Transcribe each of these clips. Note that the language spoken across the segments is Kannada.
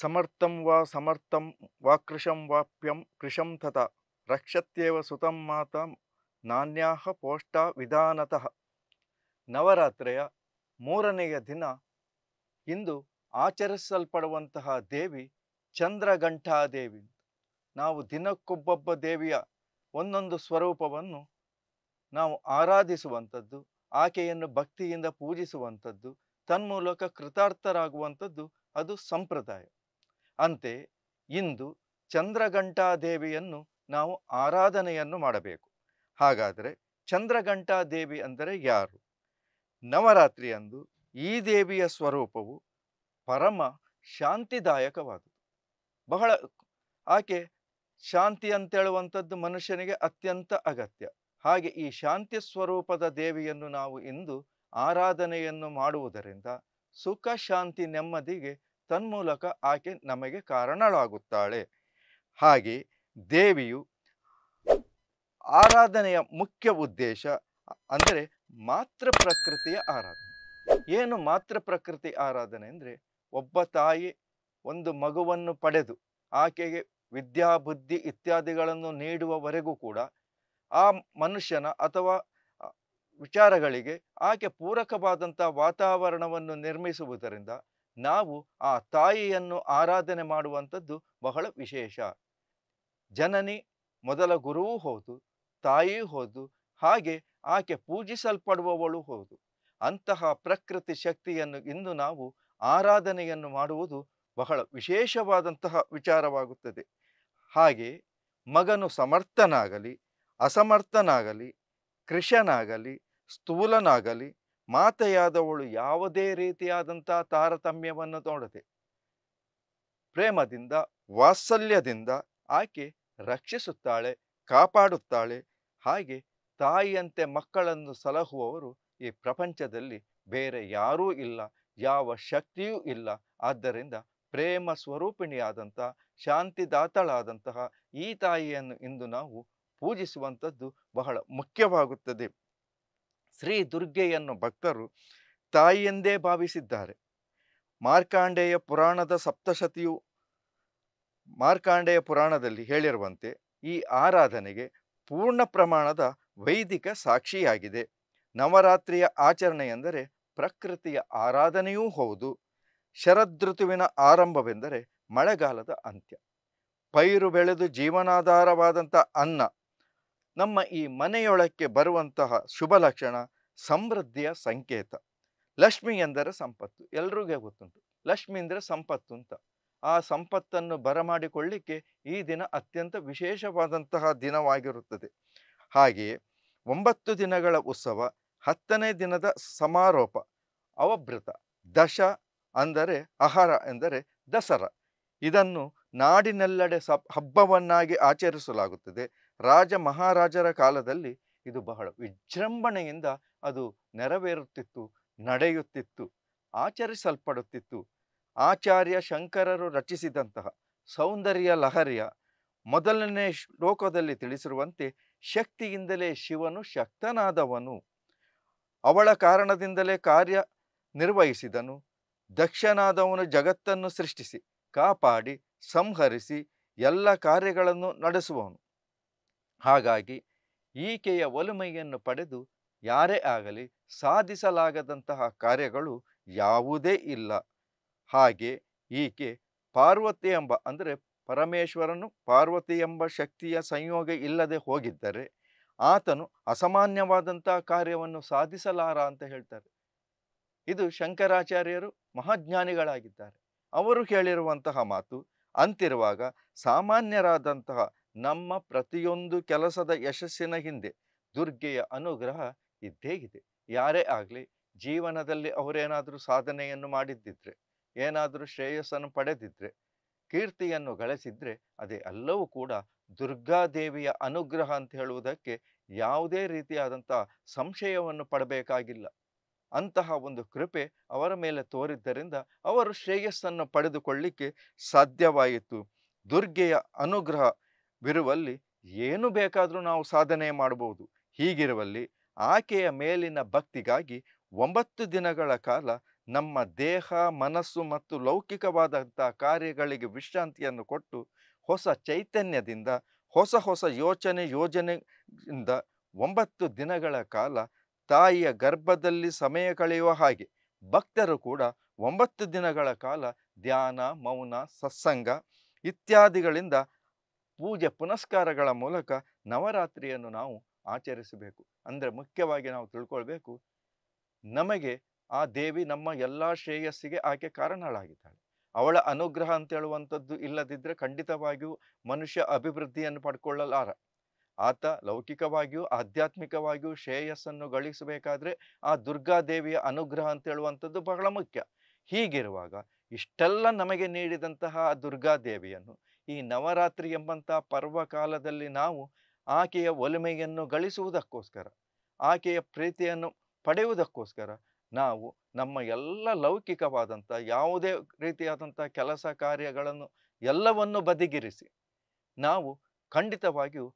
ಸಮರ್ಥಂ ವಾ ಸಮರ್ಥಂ ವಾ ಕೃಶಂ ವಾಪ್ಯಂ ಕೃಶಂ ತತ ರಕ್ಷತ್ಯೇವ ಸುತಂ ಮಾತ ನಾಣ್ಯಾ ಪೋಷ್ಟ ವಿಧಾನತಃ ನವರಾತ್ರಿಯ ಮೂರನೆಯ ದಿನ ಇಂದು ಆಚರಿಸಲ್ಪಡುವಂತಹ ದೇವಿ ದೇವಿ ನಾವು ದಿನಕ್ಕೊಬ್ಬೊಬ್ಬ ದೇವಿಯ ಒಂದೊಂದು ಸ್ವರೂಪವನ್ನು ನಾವು ಆರಾಧಿಸುವಂಥದ್ದು ಆಕೆಯನ್ನು ಭಕ್ತಿಯಿಂದ ಪೂಜಿಸುವಂಥದ್ದು ತನ್ಮೂಲಕ ಕೃತಾರ್ಥರಾಗುವಂಥದ್ದು ಅದು ಸಂಪ್ರದಾಯ ಅಂತೆ ಇಂದು ಚಂದ್ರಘಂಟಾದೇವಿಯನ್ನು ನಾವು ಆರಾಧನೆಯನ್ನು ಮಾಡಬೇಕು ಹಾಗಾದರೆ ಚಂದ್ರಘಂಟಾದೇವಿ ಅಂದರೆ ಯಾರು ನವರಾತ್ರಿಯಂದು ಈ ದೇವಿಯ ಸ್ವರೂಪವು ಪರಮ ಶಾಂತಿದಾಯಕವಾದುದು ಬಹಳ ಆಕೆ ಶಾಂತಿ ಅಂತೇಳುವಂಥದ್ದು ಮನುಷ್ಯನಿಗೆ ಅತ್ಯಂತ ಅಗತ್ಯ ಹಾಗೆ ಈ ಶಾಂತಿ ಸ್ವರೂಪದ ದೇವಿಯನ್ನು ನಾವು ಇಂದು ಆರಾಧನೆಯನ್ನು ಮಾಡುವುದರಿಂದ ಸುಖ ಶಾಂತಿ ನೆಮ್ಮದಿಗೆ ತನ್ಮೂಲಕ ಆಕೆ ನಮಗೆ ಕಾರಣಳಾಗುತ್ತಾಳೆ ಹಾಗೆ ದೇವಿಯು ಆರಾಧನೆಯ ಮುಖ್ಯ ಉದ್ದೇಶ ಅಂದರೆ ಮಾತೃ ಪ್ರಕೃತಿಯ ಆರಾಧನೆ ಏನು ಮಾತೃ ಪ್ರಕೃತಿ ಆರಾಧನೆ ಅಂದರೆ ಒಬ್ಬ ತಾಯಿ ಒಂದು ಮಗುವನ್ನು ಪಡೆದು ಆಕೆಗೆ ವಿದ್ಯಾ ಬುದ್ಧಿ ಇತ್ಯಾದಿಗಳನ್ನು ನೀಡುವವರೆಗೂ ಕೂಡ ಆ ಮನುಷ್ಯನ ಅಥವಾ ವಿಚಾರಗಳಿಗೆ ಆಕೆ ಪೂರಕವಾದಂಥ ವಾತಾವರಣವನ್ನು ನಿರ್ಮಿಸುವುದರಿಂದ ನಾವು ಆ ತಾಯಿಯನ್ನು ಆರಾಧನೆ ಮಾಡುವಂಥದ್ದು ಬಹಳ ವಿಶೇಷ ಜನನಿ ಮೊದಲ ಗುರುವೂ ಹೌದು ತಾಯಿಯೂ ಹೌದು ಹಾಗೆ ಆಕೆ ಪೂಜಿಸಲ್ಪಡುವವಳು ಹೌದು ಅಂತಹ ಪ್ರಕೃತಿ ಶಕ್ತಿಯನ್ನು ಇಂದು ನಾವು ಆರಾಧನೆಯನ್ನು ಮಾಡುವುದು ಬಹಳ ವಿಶೇಷವಾದಂತಹ ವಿಚಾರವಾಗುತ್ತದೆ ಹಾಗೆ ಮಗನು ಸಮರ್ಥನಾಗಲಿ ಅಸಮರ್ಥನಾಗಲಿ ಕೃಷನಾಗಲಿ ಸ್ಥೂಲನಾಗಲಿ ಮಾತೆಯಾದವಳು ಯಾವುದೇ ರೀತಿಯಾದಂಥ ತಾರತಮ್ಯವನ್ನು ತೋಡದೆ ಪ್ರೇಮದಿಂದ ವಾತ್ಸಲ್ಯದಿಂದ ಆಕೆ ರಕ್ಷಿಸುತ್ತಾಳೆ ಕಾಪಾಡುತ್ತಾಳೆ ಹಾಗೆ ತಾಯಿಯಂತೆ ಮಕ್ಕಳನ್ನು ಸಲಹುವವರು ಈ ಪ್ರಪಂಚದಲ್ಲಿ ಬೇರೆ ಯಾರೂ ಇಲ್ಲ ಯಾವ ಶಕ್ತಿಯೂ ಇಲ್ಲ ಆದ್ದರಿಂದ ಪ್ರೇಮ ಸ್ವರೂಪಿಣಿಯಾದಂಥ ಶಾಂತಿದಾತಳಾದಂತಹ ಈ ತಾಯಿಯನ್ನು ಇಂದು ನಾವು ಪೂಜಿಸುವಂಥದ್ದು ಬಹಳ ಮುಖ್ಯವಾಗುತ್ತದೆ ಶ್ರೀ ದುರ್ಗೆಯನ್ನು ಭಕ್ತರು ತಾಯಿಯೆಂದೇ ಭಾವಿಸಿದ್ದಾರೆ ಮಾರ್ಕಾಂಡೇಯ ಪುರಾಣದ ಸಪ್ತಶತಿಯು ಮಾರ್ಕಾಂಡೇಯ ಪುರಾಣದಲ್ಲಿ ಹೇಳಿರುವಂತೆ ಈ ಆರಾಧನೆಗೆ ಪೂರ್ಣ ಪ್ರಮಾಣದ ವೈದಿಕ ಸಾಕ್ಷಿಯಾಗಿದೆ ನವರಾತ್ರಿಯ ಆಚರಣೆ ಎಂದರೆ ಪ್ರಕೃತಿಯ ಆರಾಧನೆಯೂ ಹೌದು ಶರದೃತುವಿನ ಆರಂಭವೆಂದರೆ ಮಳೆಗಾಲದ ಅಂತ್ಯ ಪೈರು ಬೆಳೆದು ಜೀವನಾಧಾರವಾದಂಥ ಅನ್ನ ನಮ್ಮ ಈ ಮನೆಯೊಳಕ್ಕೆ ಬರುವಂತಹ ಶುಭ ಲಕ್ಷಣ ಸಮೃದ್ಧಿಯ ಸಂಕೇತ ಲಕ್ಷ್ಮಿ ಎಂದರೆ ಸಂಪತ್ತು ಎಲ್ರಿಗೂ ಗೊತ್ತುಂಟು ಲಕ್ಷ್ಮಿ ಅಂದರೆ ಸಂಪತ್ತು ಅಂತ ಆ ಸಂಪತ್ತನ್ನು ಬರಮಾಡಿಕೊಳ್ಳಿಕ್ಕೆ ಈ ದಿನ ಅತ್ಯಂತ ವಿಶೇಷವಾದಂತಹ ದಿನವಾಗಿರುತ್ತದೆ ಹಾಗೆಯೇ ಒಂಬತ್ತು ದಿನಗಳ ಉತ್ಸವ ಹತ್ತನೇ ದಿನದ ಸಮಾರೋಪ ಅವಭೃತ ದಶ ಅಂದರೆ ಆಹಾರ ಎಂದರೆ ದಸರಾ ಇದನ್ನು ನಾಡಿನೆಲ್ಲೆಡೆ ಸಬ್ ಹಬ್ಬವನ್ನಾಗಿ ಆಚರಿಸಲಾಗುತ್ತದೆ ರಾಜ ಮಹಾರಾಜರ ಕಾಲದಲ್ಲಿ ಇದು ಬಹಳ ವಿಜೃಂಭಣೆಯಿಂದ ಅದು ನೆರವೇರುತ್ತಿತ್ತು ನಡೆಯುತ್ತಿತ್ತು ಆಚರಿಸಲ್ಪಡುತ್ತಿತ್ತು ಆಚಾರ್ಯ ಶಂಕರರು ರಚಿಸಿದಂತಹ ಸೌಂದರ್ಯ ಲಹರಿಯ ಮೊದಲನೇ ಶ್ಲೋಕದಲ್ಲಿ ತಿಳಿಸಿರುವಂತೆ ಶಕ್ತಿಯಿಂದಲೇ ಶಿವನು ಶಕ್ತನಾದವನು ಅವಳ ಕಾರಣದಿಂದಲೇ ಕಾರ್ಯ ನಿರ್ವಹಿಸಿದನು ದಕ್ಷನಾದವನು ಜಗತ್ತನ್ನು ಸೃಷ್ಟಿಸಿ ಕಾಪಾಡಿ ಸಂಹರಿಸಿ ಎಲ್ಲ ಕಾರ್ಯಗಳನ್ನು ನಡೆಸುವವನು ಹಾಗಾಗಿ ಈಕೆಯ ಒಲುಮೈಯನ್ನು ಪಡೆದು ಯಾರೇ ಆಗಲಿ ಸಾಧಿಸಲಾಗದಂತಹ ಕಾರ್ಯಗಳು ಯಾವುದೇ ಇಲ್ಲ ಹಾಗೆ ಈಕೆ ಪಾರ್ವತಿ ಎಂಬ ಅಂದರೆ ಪರಮೇಶ್ವರನು ಪಾರ್ವತಿ ಎಂಬ ಶಕ್ತಿಯ ಸಂಯೋಗ ಇಲ್ಲದೆ ಹೋಗಿದ್ದರೆ ಆತನು ಅಸಾಮಾನ್ಯವಾದಂತಹ ಕಾರ್ಯವನ್ನು ಸಾಧಿಸಲಾರ ಅಂತ ಹೇಳ್ತಾರೆ ಇದು ಶಂಕರಾಚಾರ್ಯರು ಮಹಾಜ್ಞಾನಿಗಳಾಗಿದ್ದಾರೆ ಅವರು ಹೇಳಿರುವಂತಹ ಮಾತು ಅಂತಿರುವಾಗ ಸಾಮಾನ್ಯರಾದಂತಹ ನಮ್ಮ ಪ್ರತಿಯೊಂದು ಕೆಲಸದ ಯಶಸ್ಸಿನ ಹಿಂದೆ ದುರ್ಗೆಯ ಅನುಗ್ರಹ ಇದ್ದೇ ಇದೆ ಯಾರೇ ಆಗಲಿ ಜೀವನದಲ್ಲಿ ಅವರೇನಾದರೂ ಸಾಧನೆಯನ್ನು ಮಾಡಿದ್ದಿದ್ರೆ ಏನಾದರೂ ಶ್ರೇಯಸ್ಸನ್ನು ಪಡೆದಿದ್ರೆ ಕೀರ್ತಿಯನ್ನು ಗಳಿಸಿದ್ರೆ ಅದೇ ಎಲ್ಲವೂ ಕೂಡ ದುರ್ಗಾದೇವಿಯ ಅನುಗ್ರಹ ಅಂತ ಹೇಳುವುದಕ್ಕೆ ಯಾವುದೇ ರೀತಿಯಾದಂಥ ಸಂಶಯವನ್ನು ಪಡಬೇಕಾಗಿಲ್ಲ ಅಂತಹ ಒಂದು ಕೃಪೆ ಅವರ ಮೇಲೆ ತೋರಿದ್ದರಿಂದ ಅವರು ಶ್ರೇಯಸ್ಸನ್ನು ಪಡೆದುಕೊಳ್ಳಿಕ್ಕೆ ಸಾಧ್ಯವಾಯಿತು ದುರ್ಗೆಯ ಅನುಗ್ರಹ ವಿರುವಲ್ಲಿ ಏನು ಬೇಕಾದರೂ ನಾವು ಸಾಧನೆ ಮಾಡಬಹುದು ಹೀಗಿರುವಲ್ಲಿ ಆಕೆಯ ಮೇಲಿನ ಭಕ್ತಿಗಾಗಿ ಒಂಬತ್ತು ದಿನಗಳ ಕಾಲ ನಮ್ಮ ದೇಹ ಮನಸ್ಸು ಮತ್ತು ಲೌಕಿಕವಾದಂಥ ಕಾರ್ಯಗಳಿಗೆ ವಿಶ್ರಾಂತಿಯನ್ನು ಕೊಟ್ಟು ಹೊಸ ಚೈತನ್ಯದಿಂದ ಹೊಸ ಹೊಸ ಯೋಚನೆ ಯೋಜನೆಯಿಂದ ಒಂಬತ್ತು ದಿನಗಳ ಕಾಲ ತಾಯಿಯ ಗರ್ಭದಲ್ಲಿ ಸಮಯ ಕಳೆಯುವ ಹಾಗೆ ಭಕ್ತರು ಕೂಡ ಒಂಬತ್ತು ದಿನಗಳ ಕಾಲ ಧ್ಯಾನ ಮೌನ ಸತ್ಸಂಗ ಇತ್ಯಾದಿಗಳಿಂದ ಪೂಜೆ ಪುನಸ್ಕಾರಗಳ ಮೂಲಕ ನವರಾತ್ರಿಯನ್ನು ನಾವು ಆಚರಿಸಬೇಕು ಅಂದರೆ ಮುಖ್ಯವಾಗಿ ನಾವು ತಿಳ್ಕೊಳ್ಬೇಕು ನಮಗೆ ಆ ದೇವಿ ನಮ್ಮ ಎಲ್ಲ ಶ್ರೇಯಸ್ಸಿಗೆ ಆಕೆ ಕಾರಣಳಾಗಿದ್ದಾಳೆ ಅವಳ ಅನುಗ್ರಹ ಅಂತ ಹೇಳುವಂಥದ್ದು ಇಲ್ಲದಿದ್ದರೆ ಖಂಡಿತವಾಗಿಯೂ ಮನುಷ್ಯ ಅಭಿವೃದ್ಧಿಯನ್ನು ಪಡ್ಕೊಳ್ಳಲಾರ ಆತ ಲೌಕಿಕವಾಗಿಯೂ ಆಧ್ಯಾತ್ಮಿಕವಾಗಿಯೂ ಶ್ರೇಯಸ್ಸನ್ನು ಗಳಿಸಬೇಕಾದ್ರೆ ಆ ದುರ್ಗಾದೇವಿಯ ಅನುಗ್ರಹ ಅಂತ ಹೇಳುವಂಥದ್ದು ಬಹಳ ಮುಖ್ಯ ಹೀಗಿರುವಾಗ ಇಷ್ಟೆಲ್ಲ ನಮಗೆ ನೀಡಿದಂತಹ ದುರ್ಗಾದೇವಿಯನ್ನು ಈ ನವರಾತ್ರಿ ಎಂಬಂಥ ಪರ್ವಕಾಲದಲ್ಲಿ ನಾವು ಆಕೆಯ ಒಲುಮೆಯನ್ನು ಗಳಿಸುವುದಕ್ಕೋಸ್ಕರ ಆಕೆಯ ಪ್ರೀತಿಯನ್ನು ಪಡೆಯುವುದಕ್ಕೋಸ್ಕರ ನಾವು ನಮ್ಮ ಎಲ್ಲ ಲೌಕಿಕವಾದಂಥ ಯಾವುದೇ ರೀತಿಯಾದಂಥ ಕೆಲಸ ಕಾರ್ಯಗಳನ್ನು ಎಲ್ಲವನ್ನು ಬದಿಗಿರಿಸಿ ನಾವು ಖಂಡಿತವಾಗಿಯೂ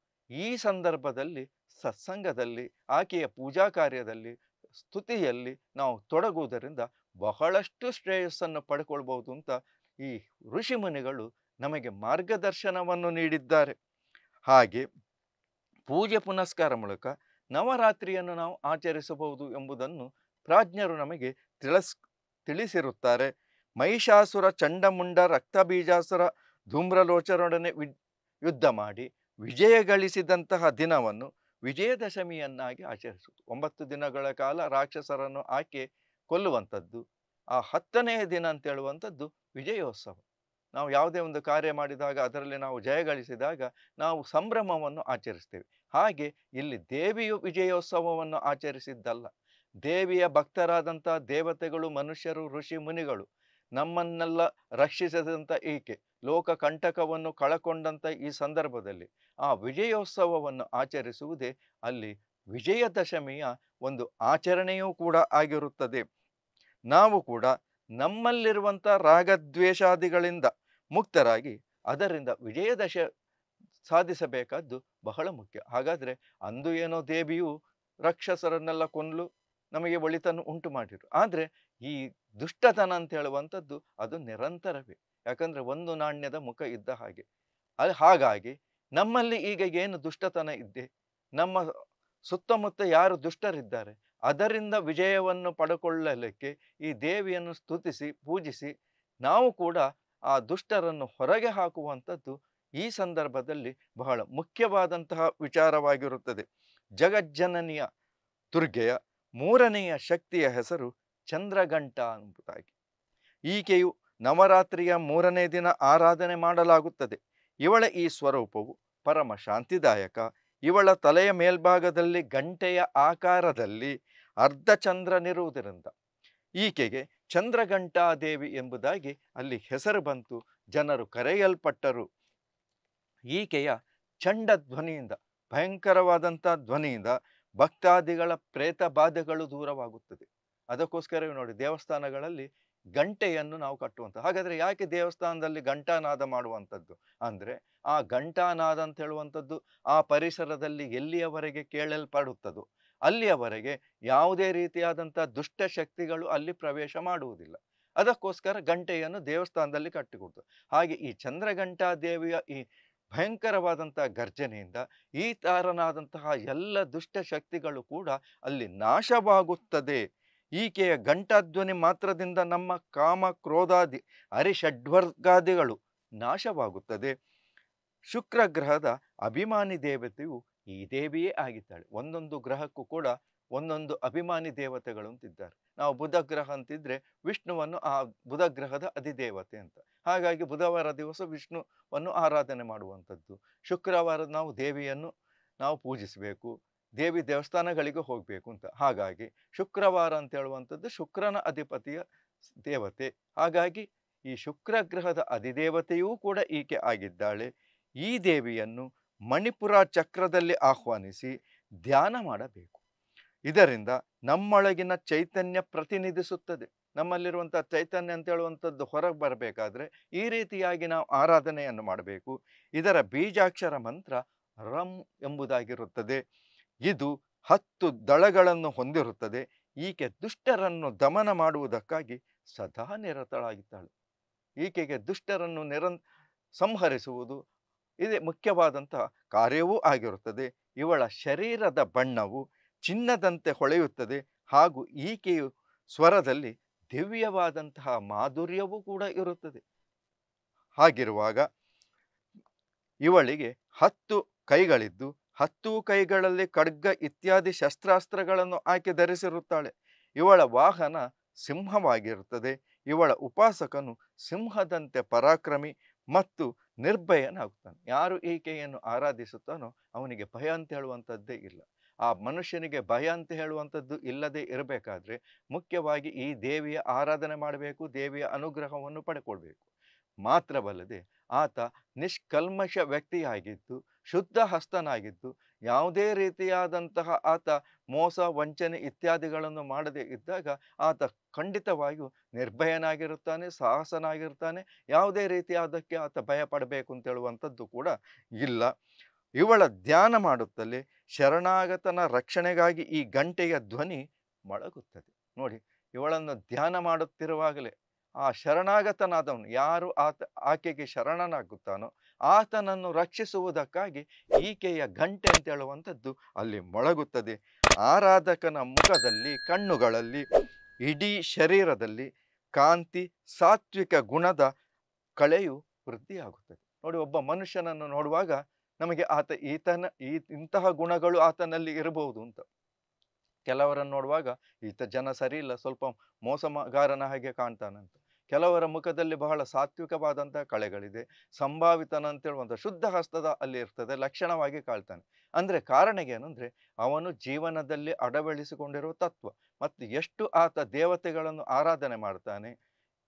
ಈ ಸಂದರ್ಭದಲ್ಲಿ ಸತ್ಸಂಗದಲ್ಲಿ ಆಕೆಯ ಪೂಜಾ ಕಾರ್ಯದಲ್ಲಿ ಸ್ತುತಿಯಲ್ಲಿ ನಾವು ತೊಡಗುವುದರಿಂದ ಬಹಳಷ್ಟು ಶ್ರೇಯಸ್ಸನ್ನು ಪಡ್ಕೊಳ್ಬೋದು ಅಂತ ಈ ಋಷಿಮುನಿಗಳು ನಮಗೆ ಮಾರ್ಗದರ್ಶನವನ್ನು ನೀಡಿದ್ದಾರೆ ಹಾಗೆ ಪೂಜೆ ಪುನಸ್ಕಾರ ಮೂಲಕ ನವರಾತ್ರಿಯನ್ನು ನಾವು ಆಚರಿಸಬಹುದು ಎಂಬುದನ್ನು ಪ್ರಾಜ್ಞರು ನಮಗೆ ತಿಳಿಸ್ ತಿಳಿಸಿರುತ್ತಾರೆ ಮಹಿಷಾಸುರ ಚಂಡಮುಂಡ ರಕ್ತಬೀಜಾಸುರ ಧೂಮ್ರಲೋಚರೊಡನೆ ಯುದ್ಧ ಮಾಡಿ ವಿಜಯ ಗಳಿಸಿದಂತಹ ದಿನವನ್ನು ವಿಜಯದಶಮಿಯನ್ನಾಗಿ ಆಚರಿಸುವುದು ಒಂಬತ್ತು ದಿನಗಳ ಕಾಲ ರಾಕ್ಷಸರನ್ನು ಆಕೆ ಕೊಲ್ಲುವಂಥದ್ದು ಆ ಹತ್ತನೆಯ ದಿನ ಅಂತ ಹೇಳುವಂಥದ್ದು ವಿಜಯೋತ್ಸವ ನಾವು ಯಾವುದೇ ಒಂದು ಕಾರ್ಯ ಮಾಡಿದಾಗ ಅದರಲ್ಲಿ ನಾವು ಜಯಗಳಿಸಿದಾಗ ನಾವು ಸಂಭ್ರಮವನ್ನು ಆಚರಿಸ್ತೇವೆ ಹಾಗೆ ಇಲ್ಲಿ ದೇವಿಯು ವಿಜಯೋತ್ಸವವನ್ನು ಆಚರಿಸಿದ್ದಲ್ಲ ದೇವಿಯ ಭಕ್ತರಾದಂಥ ದೇವತೆಗಳು ಮನುಷ್ಯರು ಋಷಿ ಮುನಿಗಳು ನಮ್ಮನ್ನೆಲ್ಲ ರಕ್ಷಿಸದಂಥ ಈಕೆ ಲೋಕ ಕಂಟಕವನ್ನು ಕಳಕೊಂಡಂಥ ಈ ಸಂದರ್ಭದಲ್ಲಿ ಆ ವಿಜಯೋತ್ಸವವನ್ನು ಆಚರಿಸುವುದೇ ಅಲ್ಲಿ ವಿಜಯದಶಮಿಯ ಒಂದು ಆಚರಣೆಯೂ ಕೂಡ ಆಗಿರುತ್ತದೆ ನಾವು ಕೂಡ ನಮ್ಮಲ್ಲಿರುವಂಥ ರಾಗದ್ವೇಷಾದಿಗಳಿಂದ ಮುಕ್ತರಾಗಿ ಅದರಿಂದ ವಿಜಯದಶ ಸಾಧಿಸಬೇಕಾದ್ದು ಬಹಳ ಮುಖ್ಯ ಹಾಗಾದರೆ ಅಂದು ಏನೋ ದೇವಿಯು ರಕ್ಷಸರನ್ನೆಲ್ಲ ಕೊನ್ಲು ನಮಗೆ ಒಳಿತನ್ನು ಉಂಟು ಮಾಡಿದರು ಆದರೆ ಈ ದುಷ್ಟತನ ಅಂತ ಹೇಳುವಂಥದ್ದು ಅದು ನಿರಂತರವೇ ಯಾಕಂದರೆ ಒಂದು ನಾಣ್ಯದ ಮುಖ ಇದ್ದ ಹಾಗೆ ಅಲ್ಲಿ ಹಾಗಾಗಿ ನಮ್ಮಲ್ಲಿ ಈಗ ಏನು ದುಷ್ಟತನ ಇದ್ದೆ ನಮ್ಮ ಸುತ್ತಮುತ್ತ ಯಾರು ದುಷ್ಟರಿದ್ದಾರೆ ಅದರಿಂದ ವಿಜಯವನ್ನು ಪಡ್ಕೊಳ್ಳಲಿಕ್ಕೆ ಈ ದೇವಿಯನ್ನು ಸ್ತುತಿಸಿ ಪೂಜಿಸಿ ನಾವು ಕೂಡ ಆ ದುಷ್ಟರನ್ನು ಹೊರಗೆ ಹಾಕುವಂಥದ್ದು ಈ ಸಂದರ್ಭದಲ್ಲಿ ಬಹಳ ಮುಖ್ಯವಾದಂತಹ ವಿಚಾರವಾಗಿರುತ್ತದೆ ಜಗಜ್ಜನನಿಯ ದುರ್ಗೆಯ ಮೂರನೆಯ ಶಕ್ತಿಯ ಹೆಸರು ಚಂದ್ರಘಂಟ ಎಂಬುದಾಗಿ ಈಕೆಯು ನವರಾತ್ರಿಯ ಮೂರನೇ ದಿನ ಆರಾಧನೆ ಮಾಡಲಾಗುತ್ತದೆ ಇವಳ ಈ ಸ್ವರೂಪವು ಪರಮ ಶಾಂತಿದಾಯಕ ಇವಳ ತಲೆಯ ಮೇಲ್ಭಾಗದಲ್ಲಿ ಗಂಟೆಯ ಆಕಾರದಲ್ಲಿ ಅರ್ಧ ಚಂದ್ರನಿರುವುದರಿಂದ ಈಕೆಗೆ ಚಂದ್ರಘಂಟಾದೇವಿ ಎಂಬುದಾಗಿ ಅಲ್ಲಿ ಹೆಸರು ಬಂತು ಜನರು ಕರೆಯಲ್ಪಟ್ಟರು ಈಕೆಯ ಚಂಡ ಧ್ವನಿಯಿಂದ ಭಯಂಕರವಾದಂಥ ಧ್ವನಿಯಿಂದ ಭಕ್ತಾದಿಗಳ ಪ್ರೇತ ಬಾಧೆಗಳು ದೂರವಾಗುತ್ತದೆ ಅದಕ್ಕೋಸ್ಕರವೇ ನೋಡಿ ದೇವಸ್ಥಾನಗಳಲ್ಲಿ ಗಂಟೆಯನ್ನು ನಾವು ಕಟ್ಟುವಂಥ ಹಾಗಾದರೆ ಯಾಕೆ ದೇವಸ್ಥಾನದಲ್ಲಿ ಘಂಟಾನಾದ ಮಾಡುವಂಥದ್ದು ಅಂದರೆ ಆ ಘಂಟಾನಾದ ಅಂತ ಹೇಳುವಂಥದ್ದು ಆ ಪರಿಸರದಲ್ಲಿ ಎಲ್ಲಿಯವರೆಗೆ ಕೇಳಲ್ಪಡುತ್ತದೋ ಅಲ್ಲಿಯವರೆಗೆ ಯಾವುದೇ ರೀತಿಯಾದಂಥ ದುಷ್ಟಶಕ್ತಿಗಳು ಅಲ್ಲಿ ಪ್ರವೇಶ ಮಾಡುವುದಿಲ್ಲ ಅದಕ್ಕೋಸ್ಕರ ಗಂಟೆಯನ್ನು ದೇವಸ್ಥಾನದಲ್ಲಿ ಕಟ್ಟಿಕೊಡ್ತು ಹಾಗೆ ಈ ಚಂದ್ರಘಂಟಾ ದೇವಿಯ ಈ ಭಯಂಕರವಾದಂಥ ಗರ್ಜನೆಯಿಂದ ಈ ತಾರನಾದಂತಹ ಎಲ್ಲ ದುಷ್ಟಶಕ್ತಿಗಳು ಕೂಡ ಅಲ್ಲಿ ನಾಶವಾಗುತ್ತದೆ ಈಕೆಯ ಘಂಟಾಧ್ವನಿ ಮಾತ್ರದಿಂದ ನಮ್ಮ ಕಾಮ ಕ್ರೋಧಾದಿ ಅರಿಷಡ್ವರ್ಗಾದಿಗಳು ನಾಶವಾಗುತ್ತದೆ ಶುಕ್ರ ಗ್ರಹದ ಅಭಿಮಾನಿ ದೇವತೆಯು ಈ ದೇವಿಯೇ ಆಗಿದ್ದಾಳೆ ಒಂದೊಂದು ಗ್ರಹಕ್ಕೂ ಕೂಡ ಒಂದೊಂದು ಅಭಿಮಾನಿ ದೇವತೆಗಳು ಅಂತಿದ್ದಾರೆ ನಾವು ಬುಧ ಗ್ರಹ ಅಂತಿದ್ರೆ ವಿಷ್ಣುವನ್ನು ಆ ಬುಧ ಗ್ರಹದ ಅಧಿದೇವತೆ ಅಂತ ಹಾಗಾಗಿ ಬುಧವಾರ ದಿವಸ ವಿಷ್ಣುವನ್ನು ಆರಾಧನೆ ಮಾಡುವಂಥದ್ದು ಶುಕ್ರವಾರ ನಾವು ದೇವಿಯನ್ನು ನಾವು ಪೂಜಿಸಬೇಕು ದೇವಿ ದೇವಸ್ಥಾನಗಳಿಗೆ ಹೋಗಬೇಕು ಅಂತ ಹಾಗಾಗಿ ಶುಕ್ರವಾರ ಅಂತ ಹೇಳುವಂಥದ್ದು ಶುಕ್ರನ ಅಧಿಪತಿಯ ದೇವತೆ ಹಾಗಾಗಿ ಈ ಶುಕ್ರ ಗ್ರಹದ ಅಧಿದೇವತೆಯೂ ಕೂಡ ಈಕೆ ಆಗಿದ್ದಾಳೆ ಈ ದೇವಿಯನ್ನು ಮಣಿಪುರ ಚಕ್ರದಲ್ಲಿ ಆಹ್ವಾನಿಸಿ ಧ್ಯಾನ ಮಾಡಬೇಕು ಇದರಿಂದ ನಮ್ಮೊಳಗಿನ ಚೈತನ್ಯ ಪ್ರತಿನಿಧಿಸುತ್ತದೆ ನಮ್ಮಲ್ಲಿರುವಂಥ ಚೈತನ್ಯ ಅಂತ ಹೇಳುವಂಥದ್ದು ಹೊರಗೆ ಬರಬೇಕಾದ್ರೆ ಈ ರೀತಿಯಾಗಿ ನಾವು ಆರಾಧನೆಯನ್ನು ಮಾಡಬೇಕು ಇದರ ಬೀಜಾಕ್ಷರ ಮಂತ್ರ ರಂ ಎಂಬುದಾಗಿರುತ್ತದೆ ಇದು ಹತ್ತು ದಳಗಳನ್ನು ಹೊಂದಿರುತ್ತದೆ ಈಕೆ ದುಷ್ಟರನ್ನು ದಮನ ಮಾಡುವುದಕ್ಕಾಗಿ ಸದಾ ನಿರತಳಾಗಿದ್ದಾಳೆ ಈಕೆಗೆ ದುಷ್ಟರನ್ನು ನಿರಂ ಸಂಹರಿಸುವುದು ಇದು ಮುಖ್ಯವಾದಂತಹ ಕಾರ್ಯವೂ ಆಗಿರುತ್ತದೆ ಇವಳ ಶರೀರದ ಬಣ್ಣವು ಚಿನ್ನದಂತೆ ಹೊಳೆಯುತ್ತದೆ ಹಾಗೂ ಈಕೆಯು ಸ್ವರದಲ್ಲಿ ದಿವ್ಯವಾದಂತಹ ಮಾಧುರ್ಯವೂ ಕೂಡ ಇರುತ್ತದೆ ಹಾಗಿರುವಾಗ ಇವಳಿಗೆ ಹತ್ತು ಕೈಗಳಿದ್ದು ಹತ್ತು ಕೈಗಳಲ್ಲಿ ಖಡ್ಗ ಇತ್ಯಾದಿ ಶಸ್ತ್ರಾಸ್ತ್ರಗಳನ್ನು ಆಕೆ ಧರಿಸಿರುತ್ತಾಳೆ ಇವಳ ವಾಹನ ಸಿಂಹವಾಗಿರುತ್ತದೆ ಇವಳ ಉಪಾಸಕನು ಸಿಂಹದಂತೆ ಪರಾಕ್ರಮಿ ಮತ್ತು ನಿರ್ಭಯನಾಗ್ತಾನೆ ಯಾರು ಈಕೆಯನ್ನು ಆರಾಧಿಸುತ್ತಾನೋ ಅವನಿಗೆ ಭಯ ಅಂತ ಹೇಳುವಂಥದ್ದೇ ಇಲ್ಲ ಆ ಮನುಷ್ಯನಿಗೆ ಭಯ ಅಂತ ಹೇಳುವಂಥದ್ದು ಇಲ್ಲದೆ ಇರಬೇಕಾದ್ರೆ ಮುಖ್ಯವಾಗಿ ಈ ದೇವಿಯ ಆರಾಧನೆ ಮಾಡಬೇಕು ದೇವಿಯ ಅನುಗ್ರಹವನ್ನು ಪಡ್ಕೊಳ್ಬೇಕು ಮಾತ್ರವಲ್ಲದೆ ಆತ ನಿಷ್ಕಲ್ಮಶ ವ್ಯಕ್ತಿಯಾಗಿದ್ದು ಶುದ್ಧ ಹಸ್ತನಾಗಿದ್ದು ಯಾವುದೇ ರೀತಿಯಾದಂತಹ ಆತ ಮೋಸ ವಂಚನೆ ಇತ್ಯಾದಿಗಳನ್ನು ಮಾಡದೇ ಇದ್ದಾಗ ಆತ ಖಂಡಿತವಾಗಿಯೂ ನಿರ್ಭಯನಾಗಿರುತ್ತಾನೆ ಸಾಹಸನಾಗಿರ್ತಾನೆ ಯಾವುದೇ ರೀತಿಯಾದಕ್ಕೆ ಆತ ಭಯ ಪಡಬೇಕು ಅಂತೇಳುವಂಥದ್ದು ಕೂಡ ಇಲ್ಲ ಇವಳ ಧ್ಯಾನ ಮಾಡುತ್ತಲೇ ಶರಣಾಗತನ ರಕ್ಷಣೆಗಾಗಿ ಈ ಗಂಟೆಯ ಧ್ವನಿ ಮೊಳಗುತ್ತದೆ ನೋಡಿ ಇವಳನ್ನು ಧ್ಯಾನ ಮಾಡುತ್ತಿರುವಾಗಲೇ ಆ ಶರಣಾಗತನಾದವನು ಯಾರು ಆತ ಆಕೆಗೆ ಶರಣನಾಗುತ್ತಾನೋ ಆತನನ್ನು ರಕ್ಷಿಸುವುದಕ್ಕಾಗಿ ಈಕೆಯ ಗಂಟೆ ಅಂತ ಹೇಳುವಂಥದ್ದು ಅಲ್ಲಿ ಮೊಳಗುತ್ತದೆ ಆರಾಧಕನ ಮುಖದಲ್ಲಿ ಕಣ್ಣುಗಳಲ್ಲಿ ಇಡೀ ಶರೀರದಲ್ಲಿ ಕಾಂತಿ ಸಾತ್ವಿಕ ಗುಣದ ಕಳೆಯು ವೃದ್ಧಿಯಾಗುತ್ತದೆ ನೋಡಿ ಒಬ್ಬ ಮನುಷ್ಯನನ್ನು ನೋಡುವಾಗ ನಮಗೆ ಆತ ಈತನ ಈ ಇಂತಹ ಗುಣಗಳು ಆತನಲ್ಲಿ ಇರಬಹುದು ಅಂತ ಕೆಲವರನ್ನು ನೋಡುವಾಗ ಈತ ಜನ ಸರಿ ಇಲ್ಲ ಸ್ವಲ್ಪ ಮೋಸಮಗಾರನ ಹಾಗೆ ಕಾಣ್ತಾನಂತ ಕೆಲವರ ಮುಖದಲ್ಲಿ ಬಹಳ ಸಾತ್ವಿಕವಾದಂಥ ಕಳೆಗಳಿದೆ ಸಂಭಾವಿತನಂತೇಳುವಂಥ ಅಂತೇಳುವಂಥ ಶುದ್ಧ ಹಸ್ತದ ಅಲ್ಲಿ ಇರ್ತದೆ ಲಕ್ಷಣವಾಗಿ ಕಾಳ್ತಾನೆ ಅಂದರೆ ಕಾರಣಗೇನೆಂದರೆ ಅವನು ಜೀವನದಲ್ಲಿ ಅಡವಳಿಸಿಕೊಂಡಿರುವ ತತ್ವ ಮತ್ತು ಎಷ್ಟು ಆತ ದೇವತೆಗಳನ್ನು ಆರಾಧನೆ ಮಾಡ್ತಾನೆ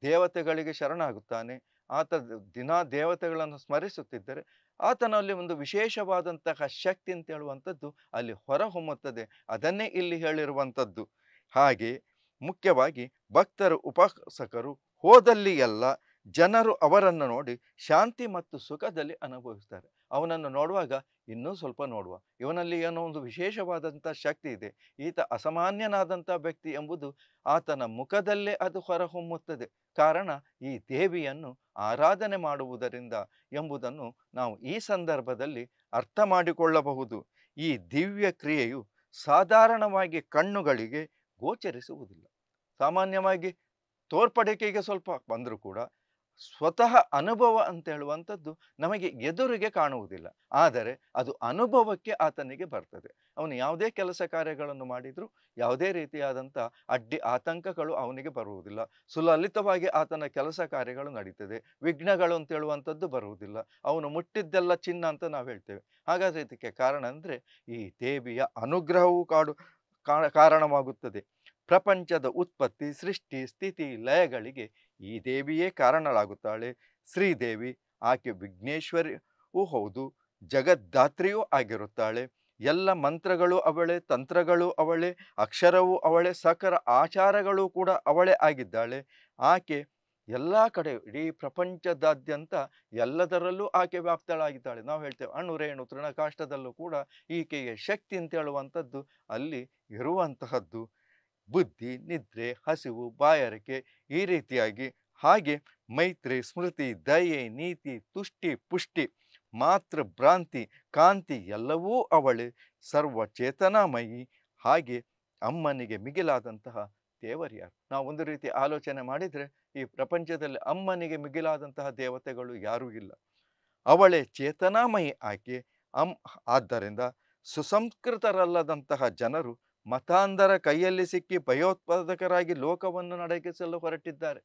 ದೇವತೆಗಳಿಗೆ ಶರಣಾಗುತ್ತಾನೆ ಆತ ದಿನ ದೇವತೆಗಳನ್ನು ಸ್ಮರಿಸುತ್ತಿದ್ದರೆ ಆತನಲ್ಲಿ ಒಂದು ವಿಶೇಷವಾದಂತಹ ಶಕ್ತಿ ಅಂತ ಹೇಳುವಂಥದ್ದು ಅಲ್ಲಿ ಹೊರಹೊಮ್ಮುತ್ತದೆ ಅದನ್ನೇ ಇಲ್ಲಿ ಹೇಳಿರುವಂಥದ್ದು ಹಾಗೆ ಮುಖ್ಯವಾಗಿ ಭಕ್ತರು ಉಪಾಸಕರು ಹೋದಲ್ಲಿ ಎಲ್ಲ ಜನರು ಅವರನ್ನು ನೋಡಿ ಶಾಂತಿ ಮತ್ತು ಸುಖದಲ್ಲಿ ಅನುಭವಿಸ್ತಾರೆ ಅವನನ್ನು ನೋಡುವಾಗ ಇನ್ನೂ ಸ್ವಲ್ಪ ನೋಡುವ ಇವನಲ್ಲಿ ಏನೋ ಒಂದು ವಿಶೇಷವಾದಂಥ ಶಕ್ತಿ ಇದೆ ಈತ ಅಸಾಮಾನ್ಯನಾದಂಥ ವ್ಯಕ್ತಿ ಎಂಬುದು ಆತನ ಮುಖದಲ್ಲೇ ಅದು ಹೊರಹೊಮ್ಮುತ್ತದೆ ಕಾರಣ ಈ ದೇವಿಯನ್ನು ಆರಾಧನೆ ಮಾಡುವುದರಿಂದ ಎಂಬುದನ್ನು ನಾವು ಈ ಸಂದರ್ಭದಲ್ಲಿ ಅರ್ಥ ಮಾಡಿಕೊಳ್ಳಬಹುದು ಈ ದಿವ್ಯ ಕ್ರಿಯೆಯು ಸಾಧಾರಣವಾಗಿ ಕಣ್ಣುಗಳಿಗೆ ಗೋಚರಿಸುವುದಿಲ್ಲ ಸಾಮಾನ್ಯವಾಗಿ ತೋರ್ಪಡಿಕೆಗೆ ಸ್ವಲ್ಪ ಬಂದರೂ ಕೂಡ ಸ್ವತಃ ಅನುಭವ ಅಂತ ಹೇಳುವಂಥದ್ದು ನಮಗೆ ಎದುರಿಗೆ ಕಾಣುವುದಿಲ್ಲ ಆದರೆ ಅದು ಅನುಭವಕ್ಕೆ ಆತನಿಗೆ ಬರ್ತದೆ ಅವನು ಯಾವುದೇ ಕೆಲಸ ಕಾರ್ಯಗಳನ್ನು ಮಾಡಿದರೂ ಯಾವುದೇ ರೀತಿಯಾದಂಥ ಅಡ್ಡಿ ಆತಂಕಗಳು ಅವನಿಗೆ ಬರುವುದಿಲ್ಲ ಸುಲಲಿತವಾಗಿ ಆತನ ಕೆಲಸ ಕಾರ್ಯಗಳು ನಡೀತದೆ ವಿಘ್ನಗಳು ಅಂತ ಹೇಳುವಂಥದ್ದು ಬರುವುದಿಲ್ಲ ಅವನು ಮುಟ್ಟಿದ್ದೆಲ್ಲ ಚಿನ್ನ ಅಂತ ನಾವು ಹೇಳ್ತೇವೆ ಹಾಗಾದರೆ ಇದಕ್ಕೆ ಕಾರಣ ಅಂದರೆ ಈ ದೇವಿಯ ಅನುಗ್ರಹವು ಕಾಡು ಕಾರಣವಾಗುತ್ತದೆ ಪ್ರಪಂಚದ ಉತ್ಪತ್ತಿ ಸೃಷ್ಟಿ ಸ್ಥಿತಿ ಲಯಗಳಿಗೆ ಈ ದೇವಿಯೇ ಕಾರಣಳಾಗುತ್ತಾಳೆ ಶ್ರೀದೇವಿ ಆಕೆ ವಿಘ್ನೇಶ್ವರಿಯೂ ಹೌದು ಜಗದ್ದಾತ್ರಿಯೂ ಆಗಿರುತ್ತಾಳೆ ಎಲ್ಲ ಮಂತ್ರಗಳು ಅವಳೆ ತಂತ್ರಗಳು ಅವಳೆ ಅಕ್ಷರವೂ ಅವಳೆ ಸಕರ ಆಚಾರಗಳು ಕೂಡ ಅವಳೆ ಆಗಿದ್ದಾಳೆ ಆಕೆ ಎಲ್ಲ ಕಡೆ ಇಡೀ ಪ್ರಪಂಚದಾದ್ಯಂತ ಎಲ್ಲದರಲ್ಲೂ ಆಕೆ ವ್ಯಾಪ್ತಳಾಗಿದ್ದಾಳೆ ನಾವು ಹೇಳ್ತೇವೆ ಅಣು ರೇಣು ತೃಣಕಾಷ್ಟದಲ್ಲೂ ಕೂಡ ಈಕೆಯ ಶಕ್ತಿ ಅಂತ ಹೇಳುವಂಥದ್ದು ಅಲ್ಲಿ ಇರುವಂತಹದ್ದು ಬುದ್ಧಿ ನಿದ್ರೆ ಹಸಿವು ಬಾಯಾರಿಕೆ ಈ ರೀತಿಯಾಗಿ ಹಾಗೆ ಮೈತ್ರಿ ಸ್ಮೃತಿ ದಯೆ ನೀತಿ ತುಷ್ಟಿ ಪುಷ್ಟಿ ಮಾತೃ ಭ್ರಾಂತಿ ಕಾಂತಿ ಎಲ್ಲವೂ ಅವಳೆ ಚೇತನಾಮಯಿ ಹಾಗೆ ಅಮ್ಮನಿಗೆ ಮಿಗಿಲಾದಂತಹ ದೇವರ್ಯಾರು ನಾವು ಒಂದು ರೀತಿ ಆಲೋಚನೆ ಮಾಡಿದರೆ ಈ ಪ್ರಪಂಚದಲ್ಲಿ ಅಮ್ಮನಿಗೆ ಮಿಗಿಲಾದಂತಹ ದೇವತೆಗಳು ಯಾರೂ ಇಲ್ಲ ಅವಳೇ ಚೇತನಾಮಯಿ ಆಕೆ ಅಂ ಆದ್ದರಿಂದ ಸುಸಂಸ್ಕೃತರಲ್ಲದಂತಹ ಜನರು ಮತಾಂಧರ ಕೈಯಲ್ಲಿ ಸಿಕ್ಕಿ ಭಯೋತ್ಪಾದಕರಾಗಿ ಲೋಕವನ್ನು ನಡಗಿಸಲು ಹೊರಟಿದ್ದಾರೆ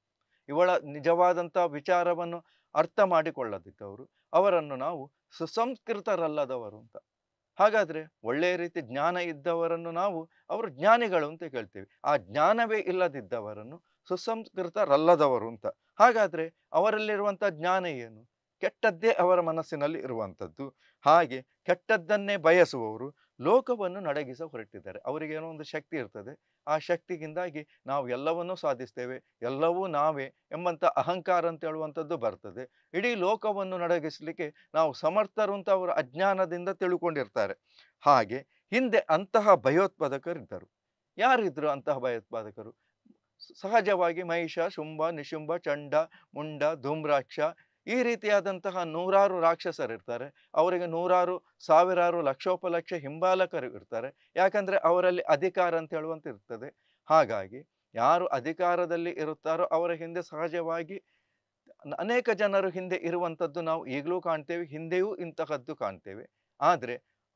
ಇವಳ ನಿಜವಾದಂಥ ವಿಚಾರವನ್ನು ಅರ್ಥ ಮಾಡಿಕೊಳ್ಳದಿದ್ದವರು ಅವರನ್ನು ನಾವು ಸುಸಂಸ್ಕೃತರಲ್ಲದವರು ಅಂತ ಹಾಗಾದರೆ ಒಳ್ಳೆಯ ರೀತಿ ಜ್ಞಾನ ಇದ್ದವರನ್ನು ನಾವು ಅವರು ಜ್ಞಾನಿಗಳು ಅಂತ ಕೇಳ್ತೀವಿ ಆ ಜ್ಞಾನವೇ ಇಲ್ಲದಿದ್ದವರನ್ನು ಸುಸಂಸ್ಕೃತರಲ್ಲದವರು ಅಂತ ಹಾಗಾದರೆ ಅವರಲ್ಲಿರುವಂಥ ಜ್ಞಾನ ಏನು ಕೆಟ್ಟದ್ದೇ ಅವರ ಮನಸ್ಸಿನಲ್ಲಿ ಇರುವಂಥದ್ದು ಹಾಗೆ ಕೆಟ್ಟದ್ದನ್ನೇ ಬಯಸುವವರು ಲೋಕವನ್ನು ನಡಗಿಸ ಹೊರಟಿದ್ದಾರೆ ಅವರಿಗೆ ಏನೋ ಒಂದು ಶಕ್ತಿ ಇರ್ತದೆ ಆ ಶಕ್ತಿಗಿಂದಾಗಿ ನಾವು ಎಲ್ಲವನ್ನೂ ಸಾಧಿಸ್ತೇವೆ ಎಲ್ಲವೂ ನಾವೇ ಎಂಬಂಥ ಅಹಂಕಾರ ಅಂತ ಹೇಳುವಂಥದ್ದು ಬರ್ತದೆ ಇಡೀ ಲೋಕವನ್ನು ನಡಗಿಸಲಿಕ್ಕೆ ನಾವು ಸಮರ್ಥರು ಅಂತ ಅವರು ಅಜ್ಞಾನದಿಂದ ತಿಳ್ಕೊಂಡಿರ್ತಾರೆ ಹಾಗೆ ಹಿಂದೆ ಅಂತಹ ಭಯೋತ್ಪಾದಕರಿದ್ದರು ಯಾರಿದ್ರು ಅಂತಹ ಭಯೋತ್ಪಾದಕರು ಸಹಜವಾಗಿ ಮಹಿಷ ಶುಂಭ ನಿಶುಂಭ ಚಂಡ ಮುಂಡ ಧೂಮ್ರಾಕ್ಷ ಈ ರೀತಿಯಾದಂತಹ ನೂರಾರು ರಾಕ್ಷಸರಿರ್ತಾರೆ ಅವರಿಗೆ ನೂರಾರು ಸಾವಿರಾರು ಲಕ್ಷೋಪಲಕ್ಷ ಹಿಂಬಾಲಕರು ಇರ್ತಾರೆ ಯಾಕಂದರೆ ಅವರಲ್ಲಿ ಅಧಿಕಾರ ಅಂತ ಹೇಳುವಂತ ಇರ್ತದೆ ಹಾಗಾಗಿ ಯಾರು ಅಧಿಕಾರದಲ್ಲಿ ಇರುತ್ತಾರೋ ಅವರ ಹಿಂದೆ ಸಹಜವಾಗಿ ಅನೇಕ ಜನರು ಹಿಂದೆ ಇರುವಂಥದ್ದು ನಾವು ಈಗಲೂ ಕಾಣ್ತೇವೆ ಹಿಂದೆಯೂ ಇಂತಹದ್ದು ಕಾಣ್ತೇವೆ ಆದರೆ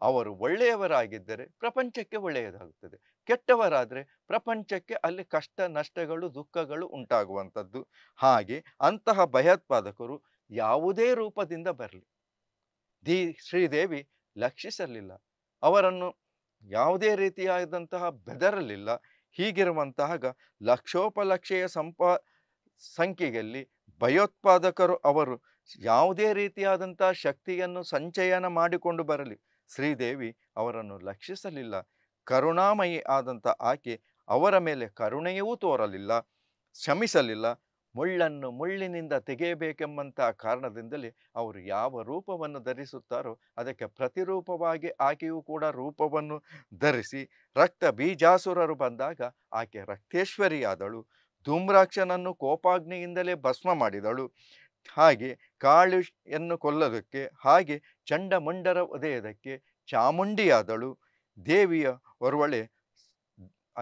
ಅವರು ಒಳ್ಳೆಯವರಾಗಿದ್ದರೆ ಪ್ರಪಂಚಕ್ಕೆ ಒಳ್ಳೆಯದಾಗುತ್ತದೆ ಕೆಟ್ಟವರಾದರೆ ಪ್ರಪಂಚಕ್ಕೆ ಅಲ್ಲಿ ಕಷ್ಟ ನಷ್ಟಗಳು ದುಃಖಗಳು ಉಂಟಾಗುವಂಥದ್ದು ಹಾಗೆ ಅಂತಹ ಭಯೋತ್ಪಾದಕರು ಯಾವುದೇ ರೂಪದಿಂದ ಬರಲಿ ದಿ ಶ್ರೀದೇವಿ ಲಕ್ಷಿಸಲಿಲ್ಲ ಅವರನ್ನು ಯಾವುದೇ ರೀತಿಯಾದಂತಹ ಬೆದರಲಿಲ್ಲ ಹೀಗಿರುವಂತಹಾಗ ಲಕ್ಷೋಪಲಕ್ಷೆಯ ಸಂಪ ಸಂಖ್ಯೆಯಲ್ಲಿ ಭಯೋತ್ಪಾದಕರು ಅವರು ಯಾವುದೇ ರೀತಿಯಾದಂತಹ ಶಕ್ತಿಯನ್ನು ಸಂಚಯನ ಮಾಡಿಕೊಂಡು ಬರಲಿ ಶ್ರೀದೇವಿ ಅವರನ್ನು ಲಕ್ಷಿಸಲಿಲ್ಲ ಕರುಣಾಮಯಿ ಆದಂಥ ಆಕೆ ಅವರ ಮೇಲೆ ಕರುಣೆಯೂ ತೋರಲಿಲ್ಲ ಕ್ಷಮಿಸಲಿಲ್ಲ ಮುಳ್ಳನ್ನು ಮುಳ್ಳಿನಿಂದ ತೆಗೆಯಬೇಕೆಂಬಂತಹ ಕಾರಣದಿಂದಲೇ ಅವರು ಯಾವ ರೂಪವನ್ನು ಧರಿಸುತ್ತಾರೋ ಅದಕ್ಕೆ ಪ್ರತಿರೂಪವಾಗಿ ಆಕೆಯೂ ಕೂಡ ರೂಪವನ್ನು ಧರಿಸಿ ರಕ್ತ ಬೀಜಾಸುರರು ಬಂದಾಗ ಆಕೆ ರಕ್ತೇಶ್ವರಿಯಾದಳು ಧೂಮ್ರಾಕ್ಷನನ್ನು ಕೋಪಾಗ್ನಿಯಿಂದಲೇ ಭಸ್ಮ ಮಾಡಿದಳು ಹಾಗೆ ಕಾಳುಯನ್ನು ಕೊಲ್ಲೋದಕ್ಕೆ ಹಾಗೆ ಚಂಡಮಂಡರ ಉದಯದಕ್ಕೆ ಚಾಮುಂಡಿಯಾದಳು ದೇವಿಯ ಒರುವಳೆ